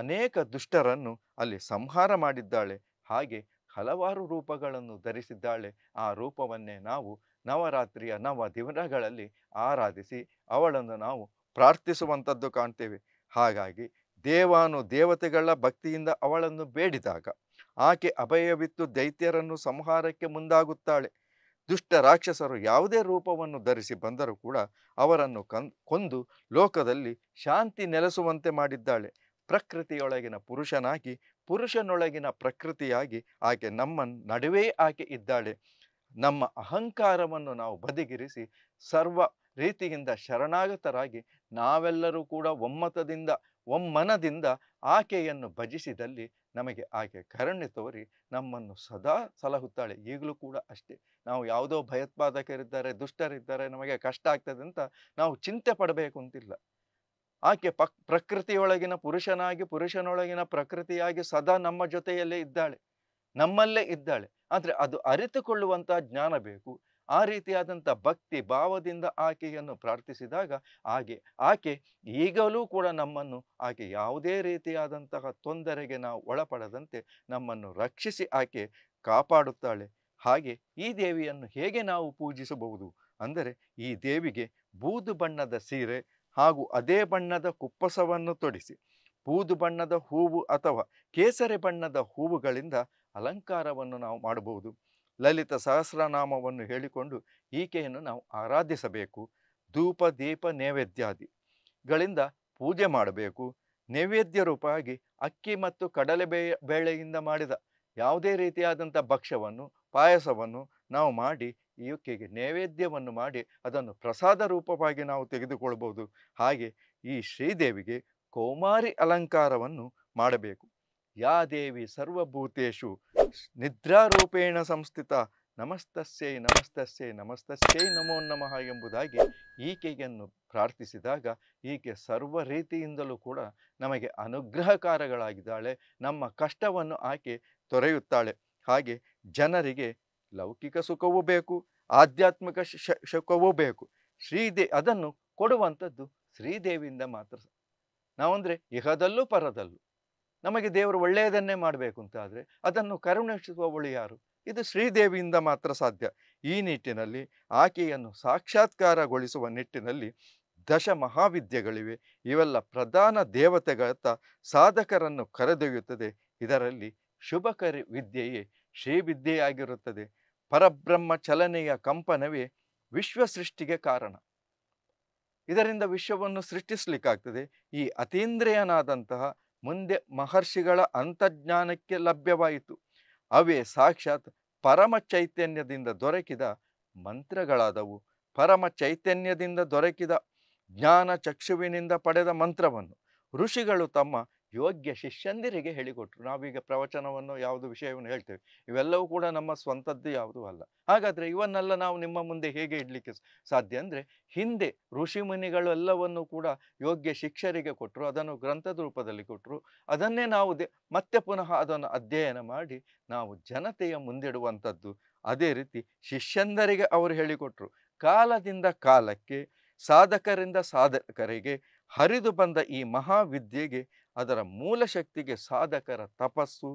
ಅನೇಕ ದುಷ್ಟರನ್ನು ಅಲ್ಲಿ ಸಂಹಾರ ಮಾಡಿದ್ದಾಳೆ ಹಾಗೆ ಹಲವಾರು ರೂಪಗಳನ್ನು ಧರಿಸಿದ್ದಾಳೆ ಆ ರೂಪವನ್ನೇ ನಾವು ನವರಾತ್ರಿಯ ನವ ದಿನಗಳಲ್ಲಿ ಆರಾಧಿಸಿ ಅವಳನ್ನು ನಾವು ಪ್ರಾರ್ಥಿಸುವಂಥದ್ದು ಕಾಣ್ತೇವೆ ಹಾಗಾಗಿ ದೇವಾನು ದೇವತೆಗಳ ಭಕ್ತಿಯಿಂದ ಅವಳನ್ನು ಬೇಡಿದಾಗ ಆಕೆ ಅಭಯವಿತ್ತು ದೈತ್ಯರನ್ನು ಸಂಹಾರಕ್ಕೆ ಮುಂದಾಗುತ್ತಾಳೆ ದುಷ್ಟ ರಾಕ್ಷಸರು ಯಾವುದೇ ರೂಪವನ್ನು ಧರಿಸಿ ಬಂದರೂ ಕೂಡ ಅವರನ್ನು ಕನ್ ಕೊಂದು ಲೋಕದಲ್ಲಿ ಶಾಂತಿ ನೆಲೆಸುವಂತೆ ಮಾಡಿದ್ದಾಳೆ ಪ್ರಕೃತಿಯೊಳಗಿನ ಪುರುಷನಾಗಿ ಪುರುಷನೊಳಗಿನ ಪ್ರಕೃತಿಯಾಗಿ ಆಕೆ ನಮ್ಮ ನಡುವೆ ಆಕೆ ಇದ್ದಾಳೆ ನಮ್ಮ ಅಹಂಕಾರವನ್ನು ನಾವು ಬದಿಗಿರಿಸಿ ಸರ್ವ ರೀತಿಯಿಂದ ಶರಣಾಗತರಾಗಿ ನಾವೆಲ್ಲರೂ ಕೂಡ ಒಮ್ಮತದಿಂದ ಒಮ್ಮನದಿಂದ ಆಕೆಯನ್ನು ಭಜಿಸಿದಲ್ಲಿ ನಮಗೆ ಆಕೆ ಕರುಣೆ ತೋರಿ ನಮ್ಮನ್ನು ಸದಾ ಸಲಹುತ್ತಾಳೆ ಈಗಲೂ ಕೂಡ ಅಷ್ಟೇ ನಾವು ಯಾವುದೋ ಭಯೋತ್ಪಾದಕರಿದ್ದಾರೆ ದುಷ್ಟರಿದ್ದಾರೆ ನಮಗೆ ಕಷ್ಟ ಆಗ್ತದೆ ಅಂತ ನಾವು ಚಿಂತೆ ಪಡಬೇಕು ಅಂತಿಲ್ಲ ಆಕೆ ಪಕ್ ಪ್ರಕೃತಿಯೊಳಗಿನ ಪುರುಷನಾಗಿ ಪುರುಷನೊಳಗಿನ ಪ್ರಕೃತಿಯಾಗಿ ಸದಾ ನಮ್ಮ ಜೊತೆಯಲ್ಲೇ ಇದ್ದಾಳೆ ನಮ್ಮಲ್ಲೇ ಇದ್ದಾಳೆ ಆದರೆ ಅದು ಅರಿತುಕೊಳ್ಳುವಂಥ ಜ್ಞಾನ ಬೇಕು ಆ ರೀತಿಯಾದಂಥ ಭಕ್ತಿ ಭಾವದಿಂದ ಆಕೆಯನ್ನು ಪ್ರಾರ್ಥಿಸಿದಾಗ ಹಾಗೆ ಆಕೆ ಈಗಲೂ ಕೂಡ ನಮ್ಮನ್ನು ಆಕೆ ಯಾವುದೇ ರೀತಿಯಾದಂತಹ ತೊಂದರೆಗೆ ನಾವು ಒಳಪಡದಂತೆ ನಮ್ಮನ್ನು ರಕ್ಷಿಸಿ ಆಕೆ ಕಾಪಾಡುತ್ತಾಳೆ ಹಾಗೆ ಈ ದೇವಿಯನ್ನು ಹೇಗೆ ನಾವು ಪೂಜಿಸಬಹುದು ಅಂದರೆ ಈ ದೇವಿಗೆ ಬೂದು ಬಣ್ಣದ ಸೀರೆ ಹಾಗೂ ಅದೇ ಬಣ್ಣದ ಕುಪ್ಪಸವನ್ನು ತೊಡಿಸಿ ಬೂದು ಬಣ್ಣದ ಹೂವು ಅಥವಾ ಕೇಸರಿ ಬಣ್ಣದ ಹೂವುಗಳಿಂದ ಅಲಂಕಾರವನ್ನು ನಾವು ಮಾಡಬಹುದು ಲಲಿತ ಸಹಸ್ರನಾಮವನ್ನು ಹೇಳಿಕೊಂಡು ಈಕೆಯನ್ನು ನಾವು ಆರಾಧಿಸಬೇಕು ಧೂಪ ದೀಪ ನೈವೇದ್ಯಾದಿಗಳಿಂದ ಪೂಜೆ ಮಾಡಬೇಕು ನೈವೇದ್ಯ ರೂಪವಾಗಿ ಅಕ್ಕಿ ಮತ್ತು ಕಡಲೆ ಬೇ ಬೇಳೆಯಿಂದ ಮಾಡಿದ ಯಾವುದೇ ರೀತಿಯಾದಂಥ ಭಕ್ಷ್ಯವನ್ನು ಪಾಯಸವನ್ನು ನಾವು ಮಾಡಿ ಈಕೆಗೆ ನೈವೇದ್ಯವನ್ನು ಮಾಡಿ ಅದನ್ನು ಪ್ರಸಾದ ರೂಪವಾಗಿ ನಾವು ತೆಗೆದುಕೊಳ್ಳಬಹುದು ಹಾಗೆ ಈ ಶ್ರೀದೇವಿಗೆ ಕೌಮಾರಿ ಅಲಂಕಾರವನ್ನು ಮಾಡಬೇಕು ಯಾ ದೇವಿ ಸರ್ವಭೂತೇಶು ನಿದ್ರಾರೂಪೇಣ ಸಂಸ್ಥಿತ ನಮಸ್ತಸ್ಯೈ ನಮಸ್ತಸ್ಯೈ ನಮಸ್ತಸ್ಯೈ ನಮೋ ನಮಃ ಎಂಬುದಾಗಿ ಈಕೆಯನ್ನು ಪ್ರಾರ್ಥಿಸಿದಾಗ ಈಕೆ ಸರ್ವ ರೀತಿಯಿಂದಲೂ ಕೂಡ ನಮಗೆ ಅನುಗ್ರಹಕಾರಗಳಾಗಿದ್ದಾಳೆ ನಮ್ಮ ಕಷ್ಟವನ್ನು ಆಕೆ ತೊರೆಯುತ್ತಾಳೆ ಹಾಗೆ ಜನರಿಗೆ ಲೌಕಿಕ ಸುಖವೂ ಬೇಕು ಆಧ್ಯಾತ್ಮಿಕ ಸುಖವೂ ಬೇಕು ಶ್ರೀದೇ ಅದನ್ನು ಕೊಡುವಂಥದ್ದು ಶ್ರೀದೇವಿಯಿಂದ ಮಾತ್ರ ನಾವಂದರೆ ಇಹದಲ್ಲೂ ಪರದಲ್ಲೂ ನಮಗೆ ದೇವರು ಒಳ್ಳೆಯದನ್ನೇ ಮಾಡಬೇಕು ಅಂತ ಆದರೆ ಅದನ್ನು ಕರುಣಿಸುವವಳು ಯಾರು ಇದು ಶ್ರೀದೇವಿಯಿಂದ ಮಾತ್ರ ಸಾಧ್ಯ ಈ ನಿಟ್ಟಿನಲ್ಲಿ ಆಕೆಯನ್ನು ಸಾಕ್ಷಾತ್ಕಾರಗೊಳಿಸುವ ನಿಟ್ಟಿನಲ್ಲಿ ದಶ ಮಹಾವಿದ್ಯೆಗಳಿವೆ ಇವೆಲ್ಲ ಪ್ರಧಾನ ದೇವತೆಗಳತ್ತ ಸಾಧಕರನ್ನು ಕರೆದೊಯ್ಯುತ್ತದೆ ಇದರಲ್ಲಿ ಶುಭಕರಿ ವಿದ್ಯೆಯೇ ಶ್ರೀವಿದ್ಯೆಯಾಗಿರುತ್ತದೆ ಪರಬ್ರಹ್ಮ ಚಲನೆಯ ಕಂಪನವೇ ವಿಶ್ವ ಸೃಷ್ಟಿಗೆ ಕಾರಣ ಇದರಿಂದ ವಿಶ್ವವನ್ನು ಸೃಷ್ಟಿಸಲಿಕ್ಕಾಗ್ತದೆ ಈ ಅತೀಂದ್ರಿಯನಾದಂತಹ ಮುಂದೆ ಮಹರ್ಷಿಗಳ ಅಂತಜ್ಞಾನಕ್ಕೆ ಲಭ್ಯವಾಯಿತು ಅವೇ ಸಾಕ್ಷಾತ್ ಪರಮ ಚೈತನ್ಯದಿಂದ ದೊರಕಿದ ಮಂತ್ರಗಳಾದವು ಪರಮ ಚೈತನ್ಯದಿಂದ ದೊರಕಿದ ಜ್ಞಾನ ಚಕ್ಷುವಿನಿಂದ ಪಡೆದ ಮಂತ್ರವನ್ನು ಋಷಿಗಳು ತಮ್ಮ ಯೋಗ್ಯ ಶಿಷ್ಯಂದಿರಿಗೆ ಹೇಳಿಕೊಟ್ರು ನಾವೀಗ ಪ್ರವಚನವನ್ನು ಯಾವುದು ವಿಷಯವನ್ನು ಹೇಳ್ತೇವೆ ಇವೆಲ್ಲವೂ ಕೂಡ ನಮ್ಮ ಸ್ವಂತದ್ದು ಯಾವುದೂ ಅಲ್ಲ ಹಾಗಾದರೆ ಇವನ್ನೆಲ್ಲ ನಾವು ನಿಮ್ಮ ಮುಂದೆ ಹೇಗೆ ಇಡಲಿಕ್ಕೆ ಸಾಧ್ಯ ಅಂದರೆ ಹಿಂದೆ ಋಷಿಮುನಿಗಳೆಲ್ಲವನ್ನು ಕೂಡ ಯೋಗ್ಯ ಶಿಕ್ಷರಿಗೆ ಕೊಟ್ಟರು ಅದನ್ನು ಗ್ರಂಥದ ರೂಪದಲ್ಲಿ ಕೊಟ್ಟರು ಅದನ್ನೇ ನಾವು ಮತ್ತೆ ಪುನಃ ಅದನ್ನು ಅಧ್ಯಯನ ಮಾಡಿ ನಾವು ಜನತೆಯ ಮುಂದಿಡುವಂಥದ್ದು ಅದೇ ರೀತಿ ಶಿಷ್ಯಂದರಿಗೆ ಅವರು ಹೇಳಿಕೊಟ್ರು ಕಾಲದಿಂದ ಕಾಲಕ್ಕೆ ಸಾಧಕರಿಂದ ಸಾಧಕರಿಗೆ ಹರಿದು ಬಂದ ಈ ಮಹಾವಿದ್ಯೆಗೆ ಅದರ ಮೂಲ ಶಕ್ತಿಗೆ ಸಾಧಕರ ತಪಸ್ಸು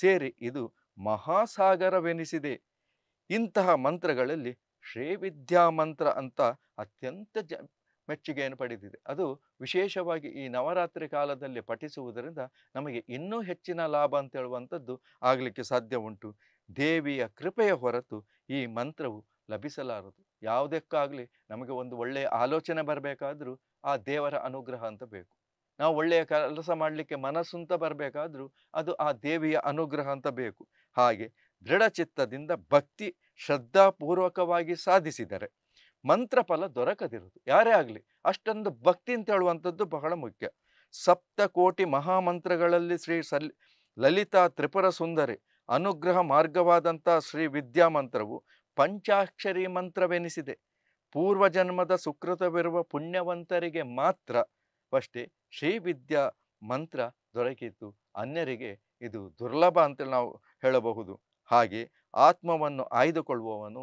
ಸೇರಿ ಇದು ಮಹಾಸಾಗರವೆನಿಸಿದೆ ಇಂತಹ ಮಂತ್ರಗಳಲ್ಲಿ ಶ್ರೀವಿದ್ಯಾ ಮಂತ್ರ ಅಂತ ಅತ್ಯಂತ ಜ ಮೆಚ್ಚುಗೆಯನ್ನು ಪಡೆದಿದೆ ಅದು ವಿಶೇಷವಾಗಿ ಈ ನವರಾತ್ರಿ ಕಾಲದಲ್ಲಿ ಪಠಿಸುವುದರಿಂದ ನಮಗೆ ಇನ್ನೂ ಹೆಚ್ಚಿನ ಲಾಭ ಅಂತ ಹೇಳುವಂಥದ್ದು ಆಗಲಿಕ್ಕೆ ಸಾಧ್ಯ ಉಂಟು ದೇವಿಯ ಕೃಪೆಯ ಹೊರತು ಈ ಮಂತ್ರವು ಲಭಿಸಲಾರದು ಯಾವುದಕ್ಕಾಗಲಿ ನಮಗೆ ಒಂದು ಒಳ್ಳೆಯ ಆಲೋಚನೆ ಬರಬೇಕಾದರೂ ಆ ದೇವರ ಅನುಗ್ರಹ ಅಂತ ಬೇಕು ನಾವು ಒಳ್ಳೆಯ ಕೆಲಸ ಮಾಡಲಿಕ್ಕೆ ಮನಸ್ಸು ಅಂತ ಬರಬೇಕಾದ್ರೂ ಅದು ಆ ದೇವಿಯ ಅನುಗ್ರಹ ಅಂತ ಬೇಕು ಹಾಗೆ ದೃಢಚಿತ್ತದಿಂದ ಭಕ್ತಿ ಶ್ರದ್ಧಾಪೂರ್ವಕವಾಗಿ ಸಾಧಿಸಿದರೆ ಮಂತ್ರ ಫಲ ದೊರಕದಿರುವುದು ಯಾರೇ ಆಗಲಿ ಅಷ್ಟೊಂದು ಭಕ್ತಿ ಅಂತ ಹೇಳುವಂಥದ್ದು ಬಹಳ ಮುಖ್ಯ ಸಪ್ತಕೋಟಿ ಮಹಾಮಂತ್ರಗಳಲ್ಲಿ ಶ್ರೀ ಸಲ್ ಲಲಿತಾ ತ್ರಿಪುರ ಸುಂದರಿ ಅನುಗ್ರಹ ಮಾರ್ಗವಾದಂಥ ಶ್ರೀ ವಿದ್ಯಾ ಮಂತ್ರವು ಪಂಚಾಕ್ಷರಿ ಮಂತ್ರವೆನಿಸಿದೆ ಪೂರ್ವಜನ್ಮದ ಸುಕೃತವಿರುವ ಪುಣ್ಯವಂತರಿಗೆ ಮಾತ್ರ ಅಷ್ಟೇ ಶ್ರೀ ವಿದ್ಯಾ ಮಂತ್ರ ದೊರಕಿತ್ತು ಅನ್ಯರಿಗೆ ಇದು ದುರ್ಲಭ ಅಂತ ನಾವು ಹೇಳಬಹುದು ಹಾಗೆ ಆತ್ಮವನ್ನು ಆಯ್ದುಕೊಳ್ಳುವವನು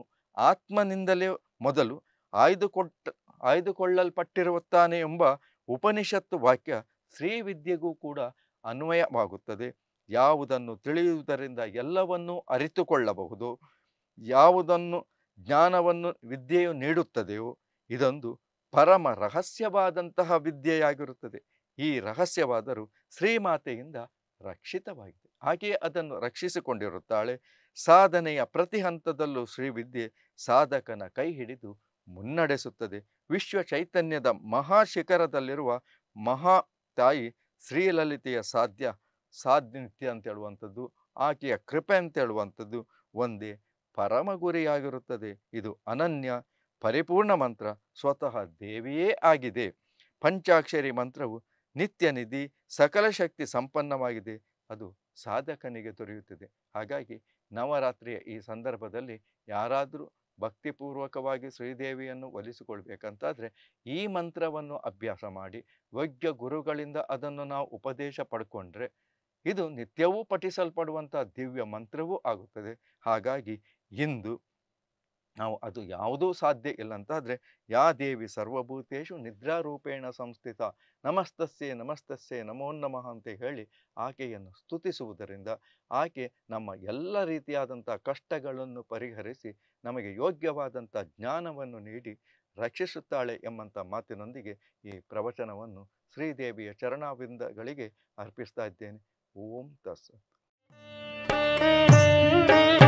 ಆತ್ಮನಿಂದಲೇ ಮೊದಲು ಆಯ್ದುಕೊಟ್ಟ ಆಯ್ದುಕೊಳ್ಳಲ್ಪಟ್ಟಿರುತ್ತಾನೆ ಎಂಬ ಉಪನಿಷತ್ತು ವಾಕ್ಯ ಶ್ರೀ ವಿದ್ಯೆಗೂ ಕೂಡ ಅನ್ವಯವಾಗುತ್ತದೆ ಯಾವುದನ್ನು ತಿಳಿಯುವುದರಿಂದ ಎಲ್ಲವನ್ನೂ ಅರಿತುಕೊಳ್ಳಬಹುದು ಯಾವುದನ್ನು ಜ್ಞಾನವನ್ನು ವಿದ್ಯೆಯು ನೀಡುತ್ತದೆಯೋ ಇದೊಂದು ಪರಮ ರಹಸ್ಯವಾದಂತಹ ವಿದ್ಯೆಯಾಗಿರುತ್ತದೆ ಈ ರಹಸ್ಯವಾದರೂ ಶ್ರೀಮಾತೆಯಿಂದ ರಕ್ಷಿತವಾಗಿದೆ ಹಾಗೆಯೇ ಅದನ್ನು ರಕ್ಷಿಸಿಕೊಂಡಿರುತ್ತಾಳೆ ಸಾಧನೆಯ ಪ್ರತಿ ಹಂತದಲ್ಲೂ ವಿದ್ಯೆ ಸಾಧಕನ ಕೈ ಹಿಡಿದು ಮುನ್ನಡೆಸುತ್ತದೆ ವಿಶ್ವ ಚೈತನ್ಯದ ಮಹಾಶಿಖರದಲ್ಲಿರುವ ಮಹಾ ತಾಯಿ ಶ್ರೀಲಲಿತೆಯ ಸಾಧ್ಯ ಸಾಧ್ನಿತ್ಯ ಅಂತ ಹೇಳುವಂಥದ್ದು ಆಕೆಯ ಕೃಪೆ ಅಂತ ಹೇಳುವಂಥದ್ದು ಒಂದೇ ಪರಮ ಗುರಿಯಾಗಿರುತ್ತದೆ ಇದು ಅನನ್ಯ ಪರಿಪೂರ್ಣ ಮಂತ್ರ ಸ್ವತಃ ದೇವಿಯೇ ಆಗಿದೆ ಪಂಚಾಕ್ಷರಿ ಮಂತ್ರವು ನಿತ್ಯ ನಿಧಿ ಸಕಲ ಶಕ್ತಿ ಸಂಪನ್ನವಾಗಿದೆ ಅದು ಸಾಧಕನಿಗೆ ದೊರೆಯುತ್ತದೆ ಹಾಗಾಗಿ ನವರಾತ್ರಿಯ ಈ ಸಂದರ್ಭದಲ್ಲಿ ಯಾರಾದರೂ ಭಕ್ತಿಪೂರ್ವಕವಾಗಿ ಶ್ರೀದೇವಿಯನ್ನು ಒಲಿಸಿಕೊಳ್ಬೇಕಂತಾದರೆ ಈ ಮಂತ್ರವನ್ನು ಅಭ್ಯಾಸ ಮಾಡಿ ಯೋಗ್ಯ ಗುರುಗಳಿಂದ ಅದನ್ನು ನಾವು ಉಪದೇಶ ಪಡ್ಕೊಂಡ್ರೆ ಇದು ನಿತ್ಯವೂ ಪಠಿಸಲ್ಪಡುವಂಥ ದಿವ್ಯ ಮಂತ್ರವೂ ಆಗುತ್ತದೆ ಹಾಗಾಗಿ ಇಂದು ನಾವು ಅದು ಯಾವುದೂ ಸಾಧ್ಯ ಇಲ್ಲ ಅಂತ ಆದರೆ ಯಾ ದೇವಿ ಸರ್ವಭೂತೇಶು ನಿದ್ರಾರೂಪೇಣ ಸಂಸ್ಥಿತ ನಮಸ್ತಸ್ಯೆ ನಮಸ್ತಸ್ಯೆ ನಮೋ ನಮಃ ಅಂತ ಹೇಳಿ ಆಕೆಯನ್ನು ಸ್ತುತಿಸುವುದರಿಂದ ಆಕೆ ನಮ್ಮ ಎಲ್ಲ ರೀತಿಯಾದಂಥ ಕಷ್ಟಗಳನ್ನು ಪರಿಹರಿಸಿ ನಮಗೆ ಯೋಗ್ಯವಾದಂಥ ಜ್ಞಾನವನ್ನು ನೀಡಿ ರಕ್ಷಿಸುತ್ತಾಳೆ ಎಂಬಂಥ ಮಾತಿನೊಂದಿಗೆ ಈ ಪ್ರವಚನವನ್ನು ಶ್ರೀದೇವಿಯ ಚರಣಾವಿಂದಗಳಿಗೆ ಅರ್ಪಿಸ್ತಾ ಇದ್ದೇನೆ ಓಂ ತಸ್